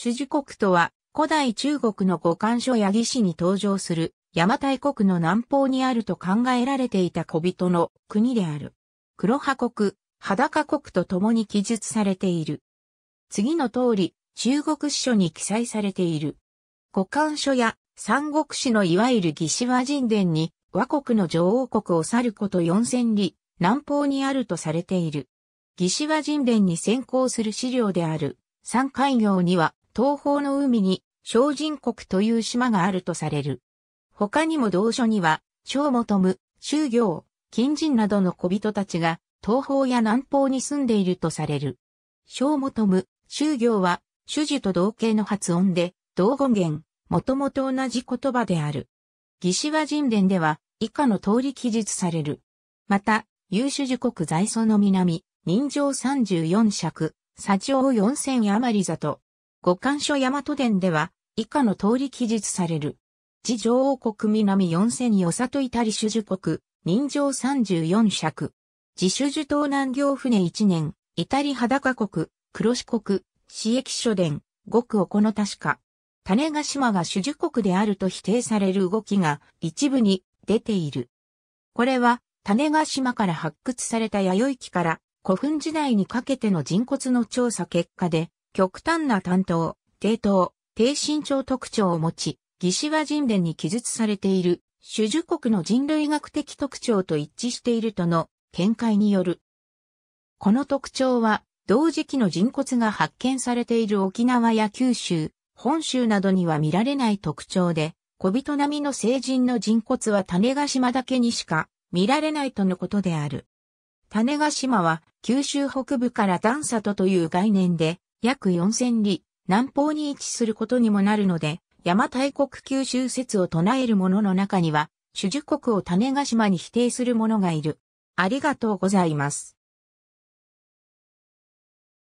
主事国とは、古代中国の五漢書や義士に登場する、邪馬台国の南方にあると考えられていた小人の国である。黒羽国、裸国と共に記述されている。次の通り、中国史書に記載されている。五漢書や三国史のいわゆる義士和人伝に、和国の女王国を去ること四千里、南方にあるとされている。義士和人伝に先行する資料である、三海行には、東方の海に、小人国という島があるとされる。他にも同書には、小求む、修行、近人などの小人たちが、東方や南方に住んでいるとされる。小求む、修行は、主樹と同型の発音で、同語源、もともと同じ言葉である。義士和人伝では、以下の通り記述される。また、有主樹国在祖の南、人情34尺、左上4000余り座と、五冠書大和伝では、以下の通り記述される。自上王国南四千にお里いたり主樹国、人情三十四尺。自主樹東南行船一年、イタリ裸国、黒四国、私益書伝、ごくおこの確か。種ヶ島が主樹国であると否定される動きが一部に出ている。これは種ヶ島から発掘された弥生期から古墳時代にかけての人骨の調査結果で極端な担当、低等、低身長特徴を持ち、魏志倭人伝に記述されている、主樹国の人類学的特徴と一致しているとの見解による。この特徴は、同時期の人骨が発見されている沖縄や九州、本州などには見られない特徴で、小人並みの成人の人骨は種ヶ島だけにしか見られないとのことである。種ヶ島は九州北部から段里という概念で約4000里、南方に位置することにもなるので、山大国九州説を唱える者の中には、主樹国を種ヶ島に否定する者がいる。ありがとうございます。